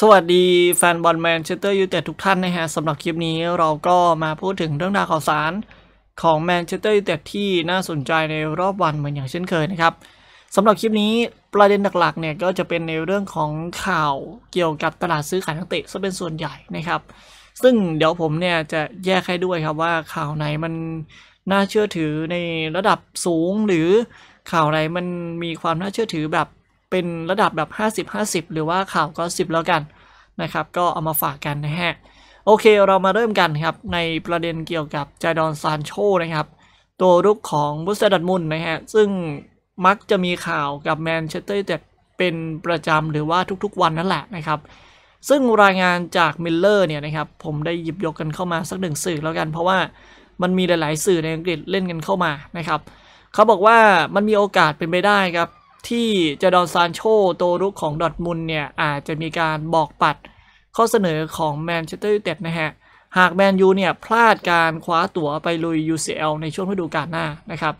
สวัสดีแฟนบอลแมนเชสเตอร์ยูไนเต็ดทุกท่านนะฮะสำหรับคลิปนี้เราก็มาพูดถึงเรื่องราวข่าวสารของแมนเชสเตอร์ยูไนเต็ดที่น่าสนใจในรอบวันเหมือนอย่างเช่นเคยนะครับสำหรับคลิปนี้ประเด็นหลักๆเนี่ยก็จะเป็นในเรื่องของข่าวเกี่ยวกับตลาดซื้อขายนักเตะซะเป็นส่วนใหญ่นะครับ ซึ่งเดี๋ยวผมเนี่ยจะแยกให้ด้วยครับว่าข่าวไหนมันน่าเชื่อถือในระดับสูงหรือข่าวไหนมันมีความน่าเชื่อถือแบบเป็นระดับแบบ 50-50 หรือว่าข่าวก็ 10 แล้วกันนะครับ ก็เอามาฝากกันนะฮะ โอเคเรามาเริ่มกันครับ ในประเด็นเกี่ยวกับจดอนซานโชนะครับ ตัวรุกของบุสเตดัดมุนนะฮะ ซึ่งมักจะมีข่าวกับแมนเชสเตอร์ยูไนเต็ดเป็นประจำหรือว่าทุกๆวันนั่นแหละนะครับ ซึ่งรายงานจากมิลเลอร์เนี่ยนะครับ ผมได้หยิบยกกันเข้ามาสักหนึ่งสื่อแล้วกัน เพราะว่ามันมีหลายๆ สื่อในอังกฤษเล่นกันเข้ามานะครับ เขาบอกว่ามันมีโอกาสเป็นไปได้ครับที่จะดอนซานโชโตรุกของดอทมุลเนี่ยอาจจะมีการบอกปัดข้อเสนอของแมนเชสเตอร์ยูไนเต็ดนะฮะหากแมนยูเนี่ยพลาดการคว้าตั๋วไปลุย UCL ในช่วงฤดูกาลหน้านะครับ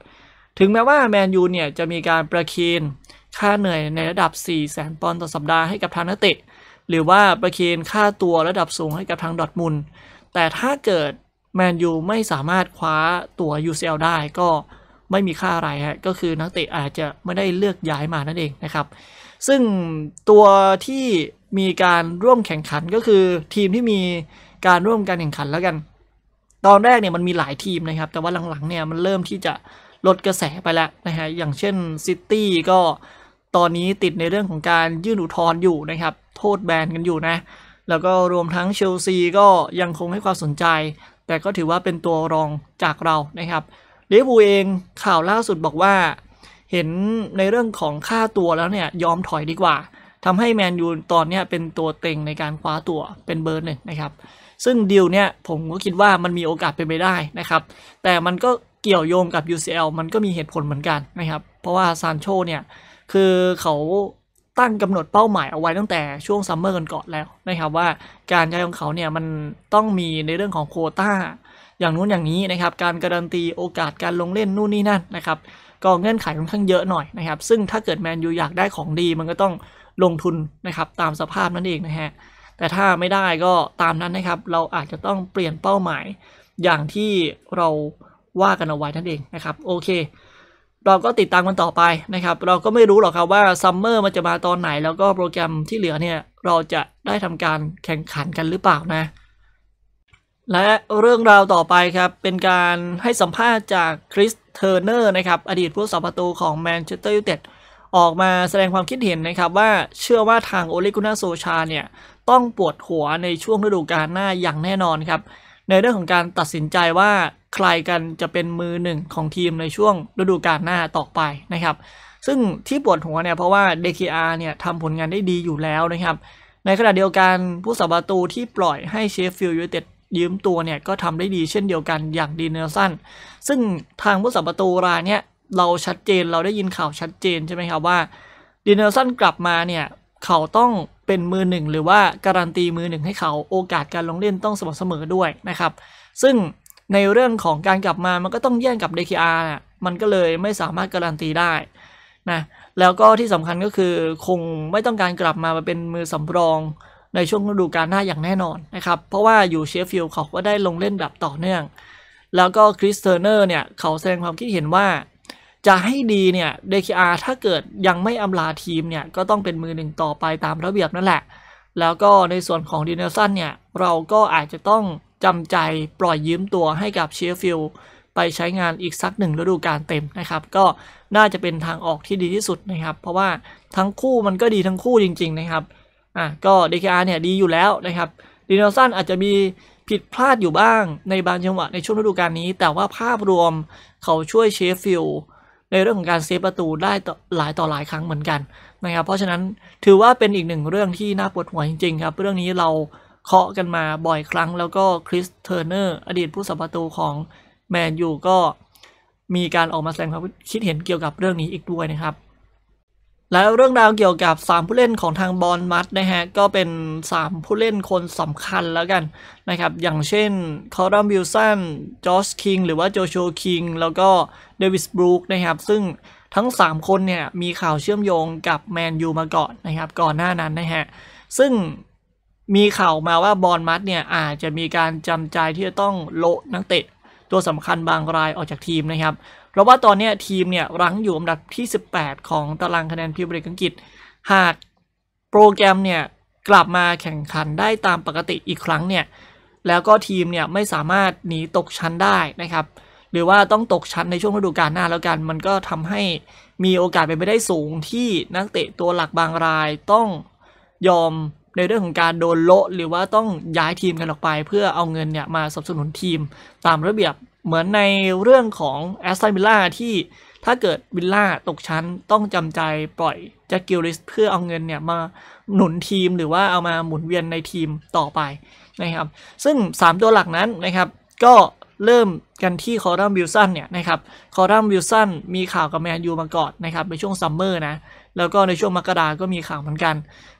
ถึงแม้ว่าแมนยูเนี่ยจะมีการประคีนค่าเหนื่อยในระดับ4 0 0 0 0ปอนด์ต่อสัปดาห์ให้กับทางนักเตะหรือว่าประคีนค่าตัวระดับสูงให้กับทางดอทมุลแต่ถ้าเกิดแมนยูไม่สามารถคว้าตั๋ว UCL ได้ก็ไม่มีค่าอะไรฮะก็คือนักเตะอาจจะไม่ได้เลือกย้ายมานั่นเองนะครับ ซึ่งตัวที่มีการร่วมแข่งขันก็คือทีมที่มีการร่วมการแข่งขันแล้วกัน ตอนแรกเนี่ยมันมีหลายทีมนะครับ แต่ว่าหลังๆเนี่ยมันเริ่มที่จะลดกระแสไปแล้วนะฮะอย่างเช่นซิตี้ก็ตอนนี้ติดในเรื่องของการยื่นอุทธรณ์อยู่นะครับ โทษแบนกันอยู่นะ แล้วก็รวมทั้งเชลซีก็ยังคงให้ความสนใจ แต่ก็ถือว่าเป็นตัวรองจากเรานะครับลิเวอร์พูลเองข่าวล่าสุดบอกว่าเห็นในเรื่องของค่าตัวแล้วเนี่ย ยอมถอยดีกว่า ทำให้แมนยูตอนนี้เป็นตัวเต็งในการคว้าตัวเป็นเบอร์หนึ่งนะครับ ซึ่งดีลเนี่ยผมก็คิดว่ามันมีโอกาสเป็นไปได้นะครับ แต่มันก็เกี่ยวโยงกับ UCL มันก็มีเหตุผลเหมือนกันนะครับ เพราะว่าซานโชเนี่ย คือเขาตั้งกำหนดเป้าหมายเอาไว้ตั้งแต่ช่วงซัมเมอร์กันก่อนแล้วนะครับว่าการย้ายของเขาเนี่ยมันต้องมีในเรื่องของโคต้าอย่างนู้นอย่างนี้นะครับการการันตีโอกาสการลงเล่นนู่นนี่นั่นนะครับก็เงื่อนไขค่อนข้างเยอะหน่อยนะครับ ซึ่งถ้าเกิดแมนยูอยากได้ของดี มันก็ต้องลงทุนนะครับตามสภาพนั่นเองนะฮะแต่ถ้าไม่ได้ก็ตามนั้นนะครับ เราอาจจะต้องเปลี่ยนเป้าหมายอย่างที่เราว่ากันเอาไว้นั่นเองนะครับโอเคเราก็ติดตามกันต่อไปนะครับ เราก็ไม่รู้หรอกครับว่าซัมเมอร์มันจะมาตอนไหน แล้วก็โปรแกรมที่เหลือเนี่ยเราจะได้ทำการแข่งขันกันหรือเปล่านะและเรื่องราวต่อไปครับ เป็นการให้สัมภาษณ์จากคริสเทอร์เนอร์นะครับ อดีตผู้สับประตูของแมนเชสเตอร์ยูไนเต็ดออกมาแสดงความคิดเห็นนะครับว่าเชื่อว่าทางโอลิกุนาโซชาเนี่ย ต้องปวดหัวในช่วงฤดูกาลหน้าอย่างแน่นอนครับ ในเรื่องของการตัดสินใจว่าใครกันจะเป็นมือหนึ่งของทีมในช่วงฤดูกาลหน้าต่อไปนะครับ ซึ่งที่ปวดหัวเนี่ยเพราะว่าเดคิอาเนี่ยทำผลงานได้ดีอยู่แล้วนะครับ ในขณะเดียวกันผู้สับประตูที่ปล่อยให้เชฟฟิลด์ยูไนเต็ดยืมตัวเนี่ยก็ทำได้ดีเช่นเดียวกันอย่างดีเนลสันซึ่งทางผู้สัมประตูรายเนี่ยเราชัดเจนเราได้ยินข่าวชัดเจนใช่ไหมครับว่าดีเนลสันกลับมาเนี่ยเขาต้องเป็นมือหนึ่งหรือว่า การันตีมือหนึ่งให้เขาโอกาสการลงเล่นต้องสม่ำเสมอด้วยนะครับ ซึ่งในเรื่องของการกลับมามันก็ต้องแย่งกับ DKR นะมันก็เลยไม่สามารถการันตีได้นะแล้วก็ที่สำคัญก็คือคงไม่ต้องการกลับมาเป็นมือสำรองในช่วงฤดูกาลหน้าอย่างแน่นอนนะครับ เพราะว่าอยู่เชฟฟิลด์เขาก็ได้ลงเล่นแบบต่อเนื่อง แล้วก็คริสเทอร์เนอร์เนี่ยเขาแสดงความคิดเห็นว่า จะให้ดีเนี่ยเดคอาถ้าเกิดยังไม่อำลาทีมเนี่ยก็ต้องเป็นมือหนึ่งต่อไปตามระเบียบนั่นแหละ แล้วก็ในส่วนของดีนเนอร์สันเนี่ยเราก็อาจจะต้องจำใจปล่อยยืมตัวให้กับเชฟฟิลด์ไปใช้งานอีกสักหนึ่งฤดูกาลเต็มนะครับ ก็น่าจะเป็นทางออกที่ดีที่สุดนะครับ เพราะว่าทั้งคู่มันก็ดีทั้งคู่จริง ๆ นะครับอ่ะก็ DKR เนี่ยดีอยู่แล้วนะครับดีนอสันอาจจะมีผิดพลาดอยู่บ้างในบางจังหวะในช่วงฤดูกาลนี้ แต่ว่าภาพรวมเขาช่วยเชฟฟิลในเรื่องของการเซฟประตูได้หลายต่อหลายครั้งเหมือนกันนะครับเพราะฉะนั้นถือว่าเป็นอีกหนึ่งเรื่องที่น่าปวดหัวจริง ๆ ครับ เรื่องนี้เราเคาะกันมาบ่อยครั้ง แล้วก็คริสเทอร์เนอร์อดีตผู้สัประตูของแมนยูก็มีการออกมาแสดงความคิดเห็นเกี่ยวกับเรื่องนี้อีกด้วยนะครับแล้วเรื่องราวเกี่ยวกับ 3 ผู้เล่นของทางบอลมัดนะฮะก็เป็น 3 ผู้เล่นคนสำคัญแล้วกันนะครับ อย่างเช่นคอรัมวิลสันจอชคิงหรือว่าโจโชคิงแล้วก็เดวิสบรูคนะครับซึ่งทั้ง 3 คนเนี่ยมีข่าวเชื่อมโยงกับแมนยูมาก่อนนะครับ ก่อนหน้านั้นนะฮะซึ่งมีข่าวมาว่าบอลมัดเนี่ยอาจจะมีการจำใจที่จะต้องโลนักเตะตัวสำคัญบางรายออกจากทีมนะครับเราว่าตอนนี้ทีมเนี่ยรั้งอยู่อันดับที่ 18 ของตารางคะแนนพิมพ์เรกอังกฤษ หากโปรแกรมเนี่ยกลับมาแข่งขันได้ตามปกติอีกครั้งเนี่ยแล้วก็ทีมเนี่ยไม่สามารถหนีตกชั้นได้นะครับ หรือว่าต้องตกชั้นในช่วงฤดูกาลหน้าแล้วกัน มันก็ทำให้มีโอกาสเป็นไปได้สูงที่นักเตะตัวหลักบางรายต้องยอมในเรื่องของการโดนโละ หรือว่าต้องย้ายทีมกันออกไปเพื่อเอาเงินเนี่ยมาสนับสนุนทีมตามระเบียบเหมือนในเรื่องของแอสตันวิลล่าที่ถ้าเกิดวิลล่าตกชั้นต้องจำใจปล่อยแจ็คกิลลิสเพื่อเอาเงินเนี่ยมาหนุนทีมหรือว่าเอามาหมุนเวียนในทีมต่อไปนะครับซึ่ง 3 ตัวหลักนั้นนะครับก็เริ่มกันที่คอรัมวิลสันเนี่ยนะครับคอรัมวิลสันมีข่าวกับแมนยูมาก่อนนะครับในช่วงซัมเมอร์นะแล้วก็ในช่วงมกราก็มีข่าวเหมือนกัน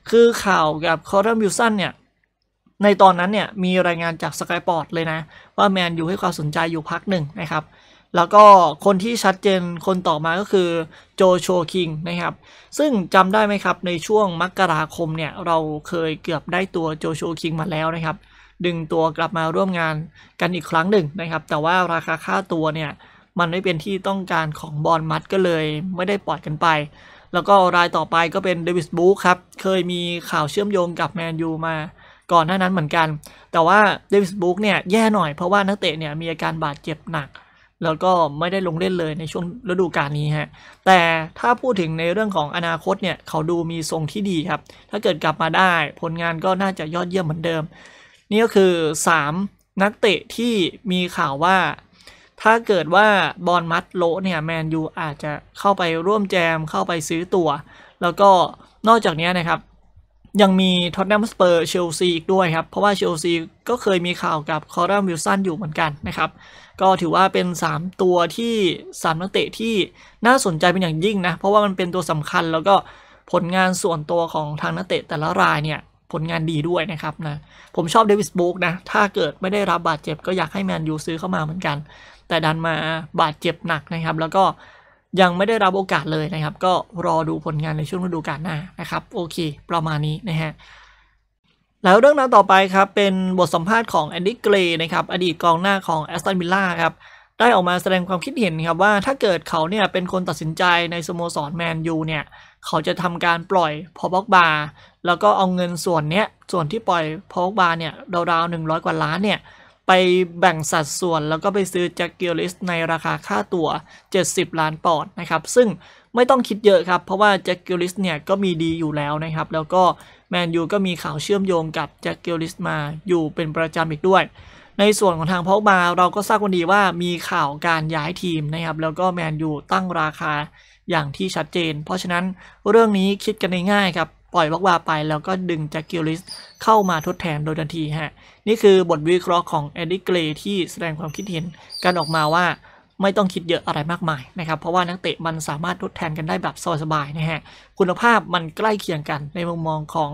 คือข่าวกับคอรัมวิลสันเนี่ยในตอนนั้นเนี่ยมีรายงานจากสกายปอร์เลยนะ ว่าแมนยูให้ความสนใจอยู่พักหนึ่งนะครับ แล้วก็คนที่ชัดเจนคนต่อมาก็คือโจโชคิงนะครับ ซึ่งจำได้ไหมครับในช่วงมกราคมเนี่ยเราเคยเกือบได้ตัวโจโชคิงมาแล้วนะครับ ดึงตัวกลับมาร่วมงานกันอีกครั้งหนึ่งนะครับ แต่ว่าราคาค่าตัวเนี่ย มันไม่เป็นที่ต้องการของบอลมัดก็เลยไม่ได้ปล่อยกันไป แล้วก็รายต่อไปก็เป็นเดวิสบุ๊คครับเคยมีข่าวเชื่อมโยงกับแมนยูมาก่อนหน้านั้นเหมือนกัน แต่ว่าเดวิสบุ๊กเนี่ยแย่หน่อยเพราะว่านักเตะเนี่ยมีอาการบาดเจ็บหนัก แล้วก็ไม่ได้ลงเล่นเลยในช่วงฤดูกาลนี้ฮะ แต่ถ้าพูดถึงในเรื่องของอนาคตเนี่ย เขาดูมีทรงที่ดีครับ ถ้าเกิดกลับมาได้ผลงานก็น่าจะยอดเยี่ยมเหมือนเดิม นี่ก็คือ 3 นักเตะที่มีข่าวว่า ถ้าเกิดว่าบอลมัดโลเนี่ยแมนยูอาจจะเข้าไปร่วมแจมเข้าไปซื้อตัวแล้วก็นอกจากนี้นะครับยังมีท็อตแนมสเปอร์เชลซีอีกด้วยครับ เพราะว่าเชลซีก็เคยมีข่าวกับคอรัมวิลสันอยู่เหมือนกันนะครับ ก็ถือว่าเป็น 3 ตัวที่ 3 นักเตะที่น่าสนใจเป็นอย่างยิ่งนะ เพราะว่ามันเป็นตัวสำคัญแล้วก็ผลงานส่วนตัวของทางนักเตะแต่ละรายเนี่ย ผลงานดีด้วยนะครับนะ ผมชอบเดวิสบุ๊กนะ ถ้าเกิดไม่ได้รับบาดเจ็บก็อยากให้แมนยูซื้อเข้ามาเหมือนกันแต่ดันมาบาดเจ็บหนักนะครับ แล้วก็ยังไม่ได้รับโอกาสเลยนะครับ ก็รอดูผลงานในช่วงฤดูกาลหน้านะครับ โอเค ประมาณนี้นะฮะ แล้วเรื่องราวต่อไปครับ เป็นบทสัมภาษณ์ของแอนดี้เกรย์นะครับ อดีตกองหน้าของแอสตันวิลล่าครับ ได้ออกมาแสดงความคิดเห็นครับ ว่าถ้าเกิดเขาเนี่ยเป็นคนตัดสินใจในสโมสรแมนยูเนี่ย เขาจะทำการปล่อยพอบ็อกบา แล้วก็เอาเงินส่วนเนี้ยส่วนที่ปล่อยพอบ็อกบาเนี่ยราวๆหนึ่งร้อยกว่าล้านเนี่ยไปแบ่งสัดส่วนแล้วก็ไปซื้อแจ็คเกีลิสในราคาค่าตัว 70 ล้านปอนด์นะครับ ซึ่งไม่ต้องคิดเยอะครับ เพราะว่าแจ็คเกีลิสเนี่ยก็มีดีอยู่แล้วนะครับ แล้วก็แมนยูก็มีข่าวเชื่อมโยงกับแจ็คเกีลิสมาอยู่เป็นประจำอีกด้วย ในส่วนของทางพอกมาเราก็ทราบกันดีว่ามีข่าวการย้ายทีมนะครับ แล้วก็แมนยูตั้งราคาอย่างที่ชัดเจน เพราะฉะนั้นเรื่องนี้คิดกันง่ายๆครับปล่อยวักวาไปแล้วก็ดึงแจ็คกิลลิสเข้ามาทดแทนโดยทันทีฮะนี่คือบทวิเคราะห์ของแอดดี้เกรที่แสดงความคิดเห็นกันออกมาว่าไม่ต้องคิดเยอะอะไรมากมายนะครับ เพราะว่านักเตะมันสามารถทดแทนกันได้แบบสบายๆนะฮะคุณภาพมันใกล้เคียงกันในมุมมองของ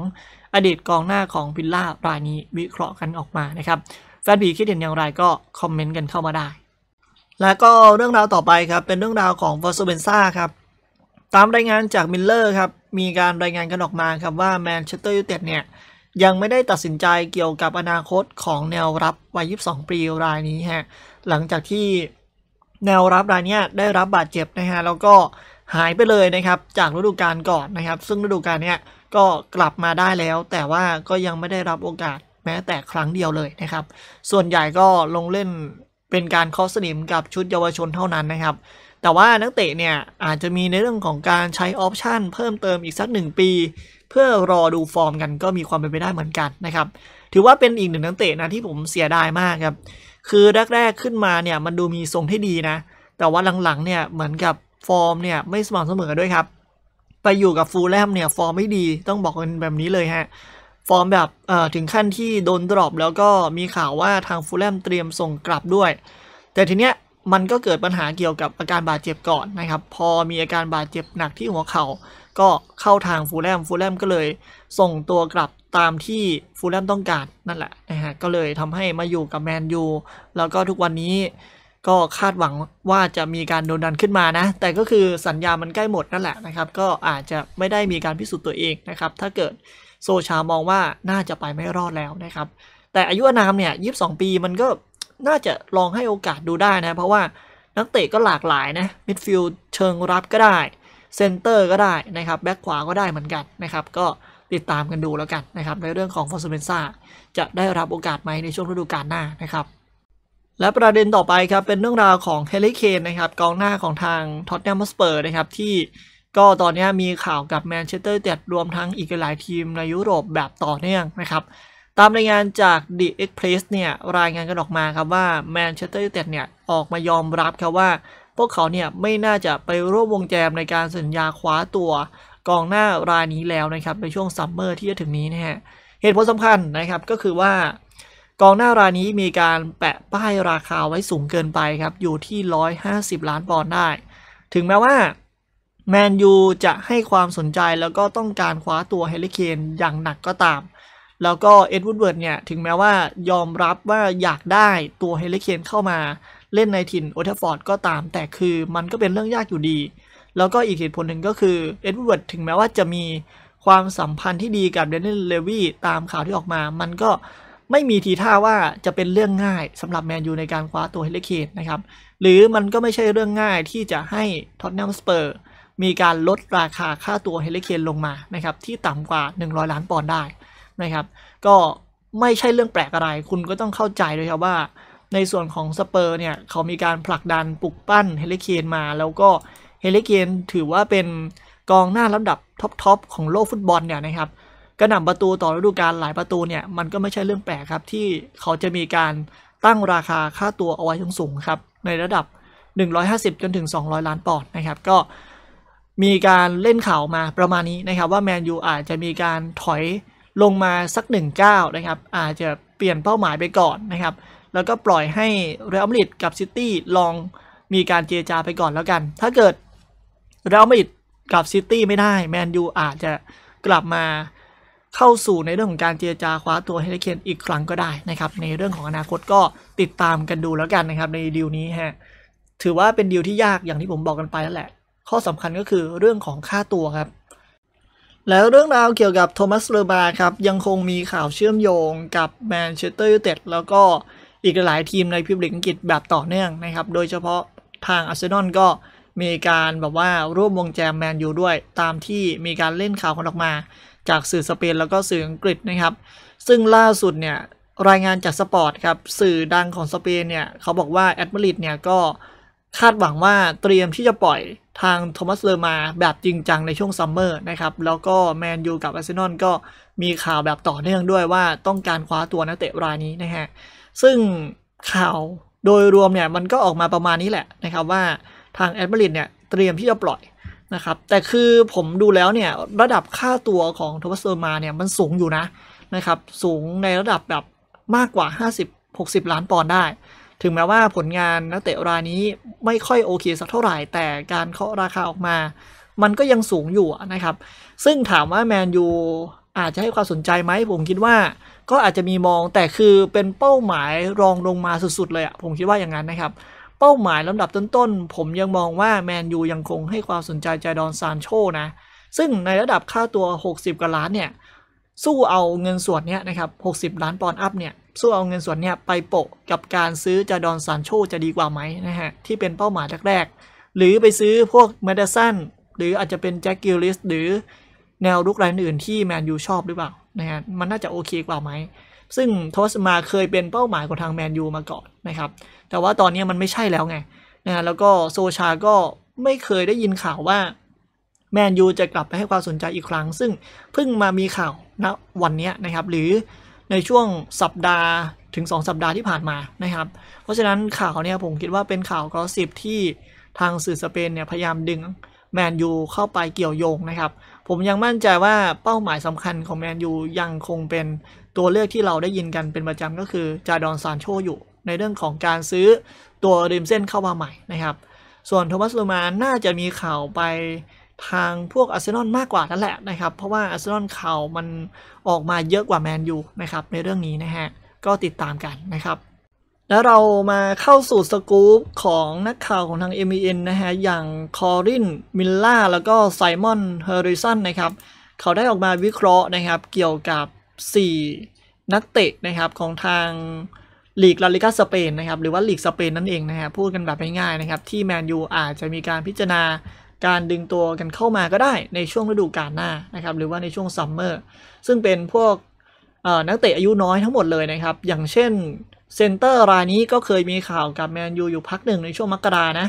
อดีตกองหน้าของพิลล่ารายนี้วิเคราะห์กันออกมานะครับแฟนบีคิดเห็นอย่างไรก็คอมเมนต์กันเข้ามาได้ แล้วก็เรื่องราวต่อไปครับเป็นเรื่องราวของฟอร์ซเบนซ่าครับตามรายงานจากมิลเลอร์ครับ มีการรายงานกันออกมาครับว่าแมนเชสเตอร์ยูไนเต็ดเนี่ยยังไม่ได้ตัดสินใจเกี่ยวกับอนาคตของแนวรับวัย22ปีรายนี้ฮะหลังจากที่แนวรับรายนี้ได้รับบาดเจ็บนะฮะแล้วก็หายไปเลยนะครับ จากฤดูกาลก่อนนะครับ ซึ่งฤดูกาลเนี้ยก็กลับมาได้แล้ว แต่ว่าก็ยังไม่ได้รับโอกาสแม้แต่ครั้งเดียวเลยนะครับ ส่วนใหญ่ก็ลงเล่นเป็นการข้อสนิมกับชุดเยาวชนเท่านั้นนะครับแต่ว่านักเตะเนี่ยอาจจะมีในเรื่องของการใช้ออปชันเพิ่มเติมอีกสัก 1 ปี เพื่อรอดูฟอร์มกันก็มีความเป็นไปได้เหมือนกันนะครับ ถือว่าเป็นอีกหนึ่งนักเตะนะที่ผมเสียดายมากครับ คือแรกๆขึ้นมาเนี่ยมันดูมีทรงที่ดีนะ แต่ว่าหลังๆเนี่ยเหมือนกับฟอร์มเนี่ยไม่สม่ำเสมอด้วยครับ ไปอยู่กับฟูลแลมเนี่ยฟอร์มไม่ดีต้องบอกกันแบบนี้เลยฮะฟอร์มแบบเออ่ถึงขั้นที่โดนดรอปแล้วก็มีข่าวว่าทางฟูลแลมเตรียมส่งกลับด้วย แต่ทีเนี้ยมันก็เกิดปัญหาเกี่ยวกับอาการบาดเจ็บก่อนนะครับ พอมีอาการบาดเจ็บหนักที่หัวเขา่าก็เข้าทางฟูแลมฟูแลมก็เลย ส่งตัวกลับตามที่ฟูแลมต้องการนั่นแหละนะฮะ ก็เลยทำให้มาอยู่กับแมนยูแล้วก็ทุกวันนี้ก็คาดหวังว่าจะมีการโดนดันขึ้นมานะ แต่ก็คือสัญญามันใกล้หมดนั่นแหละนะครับ ก็อาจจะไม่ได้มีการพิสูจน์ตัวเองนะครับ ถ้าเกิดโซชามองว่าน่าจะไปไม่รอดแล้วนะครับ แต่อายุอนามเนี่ยยีิบองปีมันก็น่าจะลองให้โอกาสดูได้นะ เพราะว่านักเตะก็หลากหลายนะมิดฟิลด์เชิงรับก็ได้เซนเตอร์ก็ได้นะครับ แบ็คขวาก็ได้เหมือนกันนะครับ ก็ติดตามกันดูแล้วกันนะครับในเรื่องของฟอร์ซูเบนซ่า จะได้รับโอกาสไหมในช่วงฤดูกาลหน้านะครับและประเด็นต่อไปครับเป็นเรื่องราวของเฮลิเคนนะครับกองหน้าของทางท็อตแนมสเปอร์นะครับที่ก็ตอนนี้มีข่าวกับแมนเชสเตอร์เต็ดรวมทั้งอีกหลายทีม ในยุโรปแบบต่อเนื่องนะครับตามรายงานจาก The Express เนี่ยรายงานกันออกมาครับว่าแมนเชสเตอร์ยูไนเต็ดเนี่ยออกมายอมรับครับว่า พวกเขาเนี่ยไม่น่าจะไปร่วมวงแจมในการสัญญาคว้าตัว กองหน้ารายนี้แล้วนะครับในช่วงซัมเมอร์ที่จะถึงนี้นะฮะเหตุผลสำคัญนะครับก็คือว่า กองหน้ารายนี้มีการแปะป้ายราคาไว้สูงเกินไปครับอยู่ที่ 150 ล้านปอนด์ได้ ถึงแม้ว่าแมนยูจะให้ความสนใจแล้วก็ต้องการคว้าตัวเฮลิเคนอย่างหนักก็ตามแล้วก็เอ็ดวูดเวิร์ดเนี่ย ถึงแม้ว่ายอมรับว่าอยากได้ตัวเฮลิเคนเข้ามาเล่นในถิ่นโอเทฟอร์ดก็ตาม แต่คือมันก็เป็นเรื่องยากอยู่ดี แล้วก็อีกเหตุผลหนึ่งก็คือเอ็ดวูดเวิร์ดถึงแม้ว่าจะมีความสัมพันธ์ที่ดีกับเดนนิส เลวีตามข่าวที่ออกมา มันก็ไม่มีทีท่าว่าจะเป็นเรื่องง่าย สำหรับแมนยูในการคว้าตัวเฮลิเคนนะครับ หรือมันก็ไม่ใช่เรื่องง่ายที่จะให้ท็อตแนมสเปอร์มีการลดราคาค่าตัวเฮลิเคนลงมานะครับที่ต่ำกว่า 100 ล้านปอนด์ได้นะครับ ก็ไม่ใช่เรื่องแปลกอะไร คุณก็ต้องเข้าใจด้วยครับว่าในส่วนของสเปอร์เนี่ย เขามีการผลักดันปลุกปั้นเฮลิเคนมา แล้วก็เฮลิเคนถือว่าเป็นกองหน้าลำดับท็อปๆของโลกฟุตบอลเนี่ยนะครับกระหน่ำประตูต่อฤดูกาลหลายประตูเนี่ย มันก็ไม่ใช่เรื่องแปลกครับ ที่เขาจะมีการตั้งราคาค่าตัวเอาไว้สูงครับ ในระดับ 150 จนถึง 200 ล้านปอนด์นะครับ ก็มีการเล่นข่าวมาประมาณนี้นะครับว่าแมนยูอาจจะมีการถอยลงมาสักหนึ่งเก้านะครับ อาจจะเปลี่ยนเป้าหมายไปก่อนนะครับ แล้วก็ปล่อยให้เรอัลมาดริดกับซิตี้ลองมีการเจรจาไปก่อนแล้วกัน ถ้าเกิดเรอัลมาดริดกับซิตี้ไม่ได้แมนยูอาจจะกลับมาเข้าสู่ในเรื่องของการเจรจาคว้าตัวเฮลิเคนอีกครั้งก็ได้นะครับในเรื่องของอนาคตก็ติดตามกันดูแล้วกันนะครับ ในดีลนี้ฮะถือว่าเป็นดีลที่ยากอย่างที่ผมบอกกันไปแล้วแหละ ข้อสำคัญก็คือเรื่องของค่าตัวครับแล้วเรื่องราวเกี่ยวกับโทมัสเลอบาครับ ยังคงมีข่าวเชื่อมโยงกับแมนเชสเตอร์ยูไนเต็ดแล้วก็อีกหลายทีมในพิพ์ลิกอังกฤษแบบต่อเนื่องนะครับ โดยเฉพาะทางอาร์เซนอลก็มีการแบบว่าร่วมวงแจมแมนยูด้วย ตามที่มีการเล่นข่าวกันออกมาจากสื่อสเปนแล้วก็สื่ออังกฤษนะครับ ซึ่งล่าสุดเนี่ย รายงานจากสปอร์ตครับ สื่อดังของสเปนเนี่ยเขาบอกว่าแอดมิลิดเนี่ยก็คาดหวังว่าเตรียมที่จะปล่อยทางโทมัสเลอร์มาแบบจริงจังในช่วงซัมเมอร์นะครับแล้วก็แมนยูกับอาร์เซนอลก็มีข่าวแบบต่อเนื่องด้วยว่าต้องการคว้าตัวนักเตะรายนี้นะฮะ ซึ่งข่าวโดยรวมเนี่ยมันก็ออกมาประมาณนี้แหละนะครับว่าทางแอดมินเนี่ยเตรียมที่จะปล่อยนะครับ แต่คือผมดูแล้วเนี่ยระดับค่าตัวของโทมัสเลอร์มาเนี่ยมันสูงอยู่นะนะครับสูงในระดับแบบมากกว่า 50 60 ล้านปอนด์ได้ถึงแม้ว่าผลงานนักเตะรายนี้ไม่ค่อยโอเคสักเท่าไหร่ แต่การเคาะราคาออกมามันก็ยังสูงอยู่นะครับซึ่งถามว่า แมนยูอาจจะให้ความสนใจไหมผมคิดว่าก็อาจจะมีมองแต่คือเป็นเป้าหมายรองลงมาสุดๆเลยอะผมคิดว่าอย่างนั้นนะครับเป้าหมายลำดับต้นๆผมยังมองว่าแมนยูยังคงให้ความสนใจใจดอนซานโชนะซึ่งในระดับค่าตัว 60กว่าล้านเนี่ยสู้เอาเงินส่วนเนี้ยนะครับ60 ล้านปอนด์อัพเนี่ยสู้เอาเงินส่วนนี้ไปโปะกับการซื้อจาดอนซานโชจะดีกว่าไหมนะฮะที่เป็นเป้าหมายแรกๆหรือไปซื้อพวกเมดสันหรืออาจจะเป็นแจ็คกิลลิสหรือแนวลุกรายอื่นที่แมนยูชอบหรือเปล่านะฮะมันน่าจะโอเคกว่าไหมซึ่งโทสมาเคยเป็นเป้าหมายของทางแมนยูมาก่อนนะครับแต่ว่าตอนนี้มันไม่ใช่แล้วไงนะแล้วก็โซชาก็ไม่เคยได้ยินข่าวว่าแมนยูจะกลับไปให้ความสนใจอีกครั้งซึ่งเพิ่งมามีข่าวณวันนี้นะครับหรือในช่วงสัปดาห์ถึง 2 สัปดาห์ที่ผ่านมานะครับ เพราะฉะนั้นข่าวเนี่ยผมคิดว่าเป็นข่าวกอสิบที่ทางสื่อสเปนเนี่ยพยายามดึงแมนยูเข้าไปเกี่ยวโยงนะครับ ผมยังมั่นใจว่าเป้าหมายสำคัญของแมนยูยังคงเป็นตัวเลือกที่เราได้ยินกันเป็นประจำก็คือ จาดอนซานโชอยู่ในเรื่องของการซื้อตัวริมเส้นเข้ามาใหม่นะครับ ส่วนโทมัสลูมาน่าจะมีข่าวไปทางพวกอาร์เซนอลมากกว่านั่นแหละนะครับ เพราะว่าอาร์เซนอลเขามันออกมาเยอะกว่าแมนยูนะครับ ในเรื่องนี้นะฮะ ก็ติดตามกันนะครับ แล้วเรามาเข้าสู่สกู๊ปของนักข่าวของทาง m อ n นะฮะ อย่างคอริน มิลล่าแล้วก็ไซมอน เฮอริสันนะครับ เขาได้ออกมาวิเคราะห์นะครับ เกี่ยวกับ 4 นักเตะนะครับ ของทางลีกลาลิกาสเปนนะครับ หรือว่าลีกสเปนนั่นเองนะฮะพูดกันแบบง่ายๆนะครับที่แมนยูอาจจะมีการพิจารณาการดึงตัวกันเข้ามาก็ได้ในช่วงฤดูกาลหน้านะครับ หรือว่าในช่วงซัมเมอร์ซึ่งเป็นพวกนักเตะอายุน้อยทั้งหมดเลยนะครับ อย่างเช่นเซนเตอร์รายนี้ก็เคยมีข่าวกับแมนยูอยู่พักหนึ่งในช่วงมกรานะ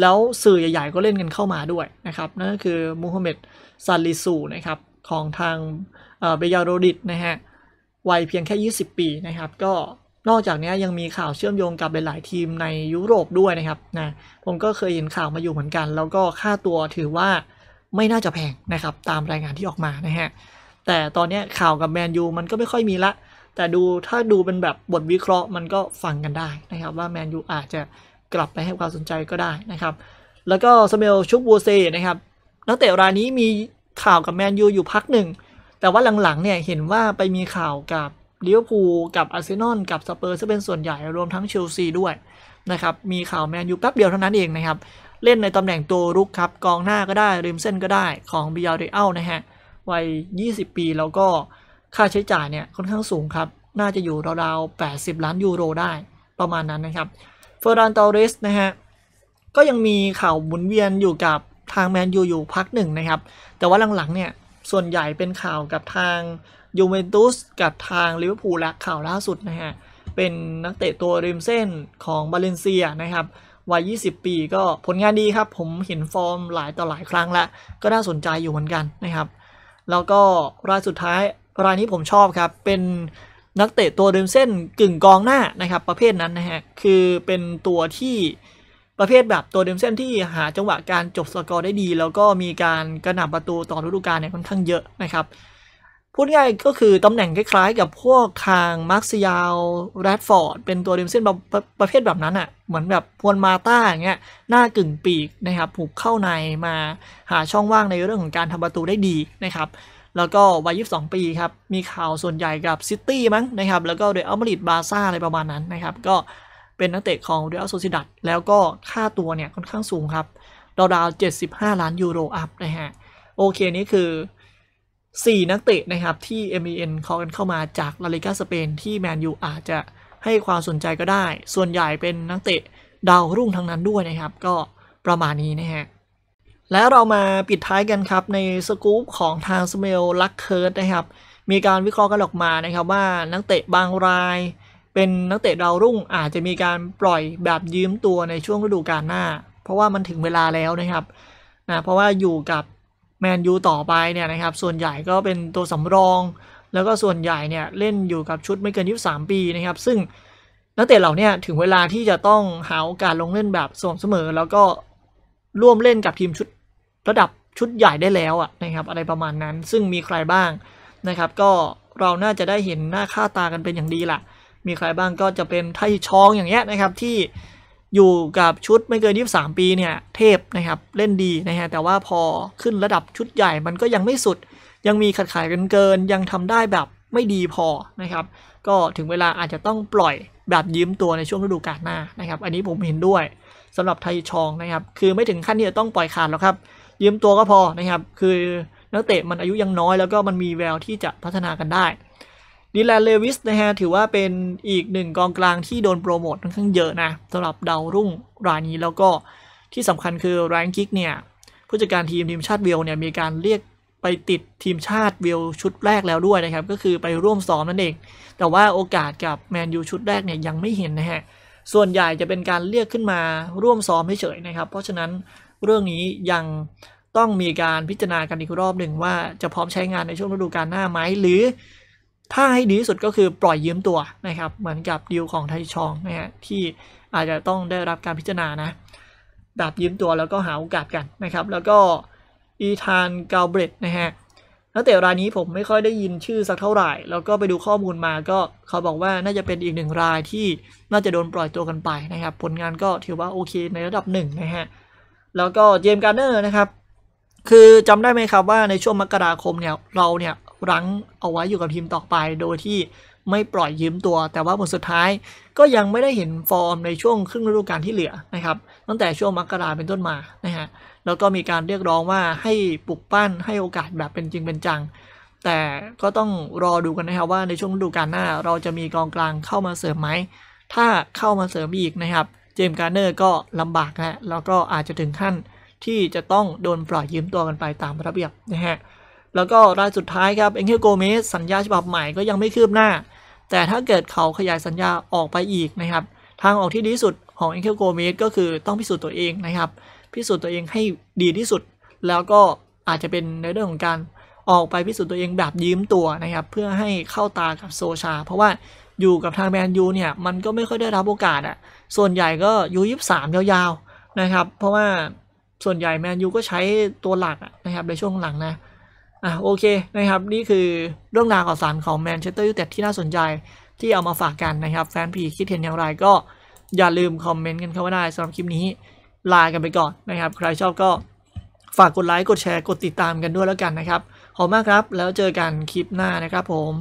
แล้วสื่อใหญ่ ๆ ก็เล่นกันเข้ามาด้วยนะครับ นั่นก็คือมูฮัมหมัดซาลิสูนะครับของทางเบยาโรดิตนะฮะวัยเพียงแค่ 20 ปีนะครับก็นอกจากนี้ยังมีข่าวเชื่อมโยงกับหลายๆทีมในยุโรปด้วยนะครับนะผมก็เคยเห็นข่าวมาอยู่เหมือนกันแล้วก็ค่าตัวถือว่าไม่น่าจะแพงนะครับ ตามรายงานที่ออกมานะฮะแต่ตอนนี้ข่าวกับแมนยูมันก็ไม่ค่อยมีละ แต่ดูถ้าดูเป็นแบบบทวิเคราะห์ มันก็ฟังกันได้นะครับ ว่าแมนยูอาจจะกลับไปให้ความสนใจก็ได้นะครับ แล้วก็สเมลชุกบูเซ่นะครับนักเตะรายนี้มีข่าวกับแมนยูอยู่พักหนึ่ง แต่ว่าหลังๆเนี่ยเห็นว่าไปมีข่าวกับเลี้ยวพูกับอาร์เซนอลกับสเปอร์ซะเป็นส่วนใหญ่รวมทั้งเชลซีด้วย นะครับ มีข่าวแมนยูแป๊บเดียวเท่านั้นเองนะครับ เล่นในตำแหน่งตัวรุกครับกองหน้าก็ได้ริมเส้นก็ได้ของบิยาเรอัลนะฮะวัย20 ปี แล้วก็ค่าใช้จ่ายเนี่ย ค่อนข้างสูงครับ น่าจะอยู่ราวๆ80 ล้านยูโรได้ประมาณนั้นนะครับ เฟอร์รันตอเรสนะฮะ ก็ยังมีข่าวหมุนเวียนอยู่กับทางแมนยูอยู่พักหนึ่งนะครับแต่ว่าหลังๆเนี่ยส่วนใหญ่เป็นข่าวกับทางยูเวนตุสกับทางลิเวอร์พูลและข่าวล่าสุดนะฮะ เป็นนักเตะตัวริมเส้นของบาเลนเซียนะครับวัย20 ปีก็ผลงานดีครับ ผมเห็นฟอร์มหลายต่อหลายครั้งแล้ว ก็น่าสนใจอยู่เหมือนกันนะครับ แล้วก็รายสุดท้ายรายนี้ผมชอบครับ เป็นนักเตะตัวเดิมเส้นกึ่งกองหน้านะครับ ประเภทนั้นนะฮะคือเป็นตัวที่ประเภทแบบตัวเดมเซนที่หาจังหวะการจบสกอร์ได้ดี แล้วก็มีการกระหน่ำประตูต่อฤดูกาลเนี่ยค่อนข้างเยอะนะครับพูดง่ายก็คือตำแหน่งคล้ายๆกับพวกทางมาร์ซิยาลแรดฟอร์ดเป็นตัวเดมเซนประเภทแบบนั้นอะ่ะเหมือนแบบพวนมาต้าอย่างเงี้ยหน้ากึ่งปีกนะครับผูกเข้าในมาหาช่องว่างในเรื่องของการทำประตูได้ดีนะครับแล้วก็วัย22ปีครับมีข่าวส่วนใหญ่กับซิตี้มั้งนะครับแล้วก็เดอัลมาริดบาซ่าอะไรประมาณนั้นนะครับ ก็เป็นนักเตะของเรอัลโซซิดัดแล้วก็ค่าตัวเนี่ยค่อนข้างสูงครับ ดาวๆ75 ล้านยูโรอัพนะฮะ โอเคนี่คือ 4 นักเตะนะครับ ที่ MEN ขอกันเข้ามาจากลาลิกาสเปนที่แมนยูอาจจะให้ความสนใจก็ได้ ส่วนใหญ่เป็นนักเตะดาวรุ่งทั้งนั้นด้วยนะครับ ก็ประมาณนี้นะฮะ แล้วเรามาปิดท้ายกันครับในสกู๊ปของทางสเมลลักเคิร์ดนะครับ มีการวิเคราะห์กันออกมานะครับ ว่านักเตะบางรายเป็นนักเตะดาวรุ่งอาจจะมีการปล่อยแบบยืมตัวในช่วงฤดูกาลหน้า เพราะว่ามันถึงเวลาแล้วนะครับนะเพราะว่าอยู่กับแมนยูต่อไปเนี่ยนะครับ ส่วนใหญ่ก็เป็นตัวสำรอง แล้วก็ส่วนใหญ่เนี่ยเล่นอยู่กับชุดไม่เกิน23ปีนะครับ ซึ่งนักเตะเหล่านี้ถึงเวลาที่จะต้องหาโอกาสลงเล่นแบบสม่ำเสมอ แล้วก็ร่วมเล่นกับทีมชุดระดับชุดใหญ่ได้แล้วอ่ะนะครับอะไรประมาณนั้นซึ่งมีใครบ้างนะครับ ก็เราน่าจะได้เห็นหน้าค่าตากันเป็นอย่างดีละมีใครบ้างก็จะเป็นไทชองอย่างเงี้ยนะครับ ที่อยู่กับชุดไม่เกิน23ปีเนี่ย เทพนะครับเล่นดีนะฮะแต่ว่าพอขึ้นระดับชุดใหญ่มันก็ยังไม่สุดยังมีขัดขายกันเกิน ยังทำได้แบบไม่ดีพอนะครับ ก็ถึงเวลาอาจจะต้องปล่อยแบบยืมตัวในช่วงฤดูกาลหน้านะครับ อันนี้ผมเห็นด้วยสำหรับไทยชองนะครับคือไม่ถึงขั้นที่จะต้องปล่อยขาดหรอกครับยืมตัวก็พอนะครับ คือนักเตะมันอายุยังน้อย แล้วก็มันมีแววที่จะพัฒนากันได้ดีแลนเลวิส นะฮะ ถือว่าเป็นอีกหนึ่งกองกลางที่โดนโปรโมทค่อนข้างเยอะนะสำหรับดาวรุ่งรายนี้แล้วก็ที่สำคัญคือแรงกิกเนี่ย ผู้จัดการทีมทีมชาติเวลเนี่ยมีการเรียกไปติดทีมชาติเวลชุดแรกแล้วด้วยนะครับ ก็คือไปร่วมซ้อมนั่นเอง แต่ว่าโอกาสกับแมนยูชุดแรกเนี่ยยังไม่เห็นนะฮะ ส่วนใหญ่จะเป็นการเรียกขึ้นมาร่วมซ้อมเฉยๆนะครับ เพราะฉะนั้นเรื่องนี้ยังต้องมีการพิจารณากันอีกรอบหนึ่งว่าจะพร้อมใช้งานในช่วงฤดูกาลหน้าไหมหรือถ้าให้ดีที่สุดก็คือปล่อยยืมตัวนะครับเหมือนกับดีลของไทชองนะฮะที่อาจจะต้องได้รับการพิจารณานะแบบยืมตัวแล้วก็หาโอกาสกันนะครับแล้วก็อีธานกาเบรตนะฮะนักเตะรายนี้ผมไม่ค่อยได้ยินชื่อสักเท่าไหร่ แล้วก็ไปดูข้อมูลมาก็เขาบอกว่าน่าจะเป็นอีกหนึ่งรายที่น่าจะโดนปล่อยตัวกันไปนะครับผลงานก็ถือว่าโอเค ในระดับหนึ่งนะฮะแล้วก็เจมการ์เนอร์นะครับ คือจำได้ไหมครับว่าในช่วงมกราคมเนี่ยเราเนี่ยรั้งเอาไว้อยู่กับทีมต่อไป โดยที่ไม่ปล่อยยืมตัว แต่ว่าผลสุดท้ายก็ยังไม่ได้เห็นฟอร์มในช่วงครึ่งฤดูกาลที่เหลือนะครับ ตั้งแต่ช่วงมกราเป็นต้นมานะฮะแล้วก็มีการเรียกร้องว่าให้ปลุกปั้นให้โอกาสแบบเป็นจริงเป็นจัง แต่ก็ต้องรอดูกันนะครับว่าในช่วงฤดูกาลหน้า เราจะมีกองกลางเข้ามาเสริมไหมถ้าเข้ามาเสริมอีกนะครับเจมส์การ์เนอร์ก็ลำบากแนะแล้วก็อาจจะถึงขั้นที่จะต้องโดนปล่อยยืมตัวกันไปตามระเบียบนะฮะแล้วก็รายสุดท้ายครับเอ็งเคลโกเมสสัญญาฉบับใหม่ก็ยังไม่คืบหน้า แต่ถ้าเกิดเขาขยายสัญญาออกไปอีกนะครับ ทางออกที่ดีสุดของเอ็งเคลโกเมสก็คือต้องพิสูจน์ตัวเองนะครับพิสูจน์ตัวเองให้ดีที่สุด แล้วก็อาจจะเป็นในเรื่องของการออกไปพิสูจน์ตัวเองแบบยืมตัวนะครับ เพื่อให้เข้าตากับโซชา เพราะว่าอยู่กับทางแมนยูเนี่ยมันก็ไม่ค่อยได้รับโอกาสอะส่วนใหญ่ก็ยูยิบสามยาวๆนะครับเพราะว่าส่วนใหญ่แมนยูก็ใช้ตัวหลักนะครับในช่วงหลังนะอ่ะโอเคนะครับนี่คือเรื่องราวข่าวสารของแมนเชสเตอร์ยูไนเต็ดที่น่าสนใจที่เอามาฝากกันนะครับแฟนพีคิดเห็นอย่างไรก็อย่าลืมคอมเมนต์กันเข้ามาได้สำหรับคลิปนี้ลากันไปก่อนนะครับ ใครชอบก็ฝากกดไลค์ กดแชร์ กดติดตามกันด้วยแล้วกันนะครับขอบมากครับแล้วเจอกันคลิปหน้านะครับผม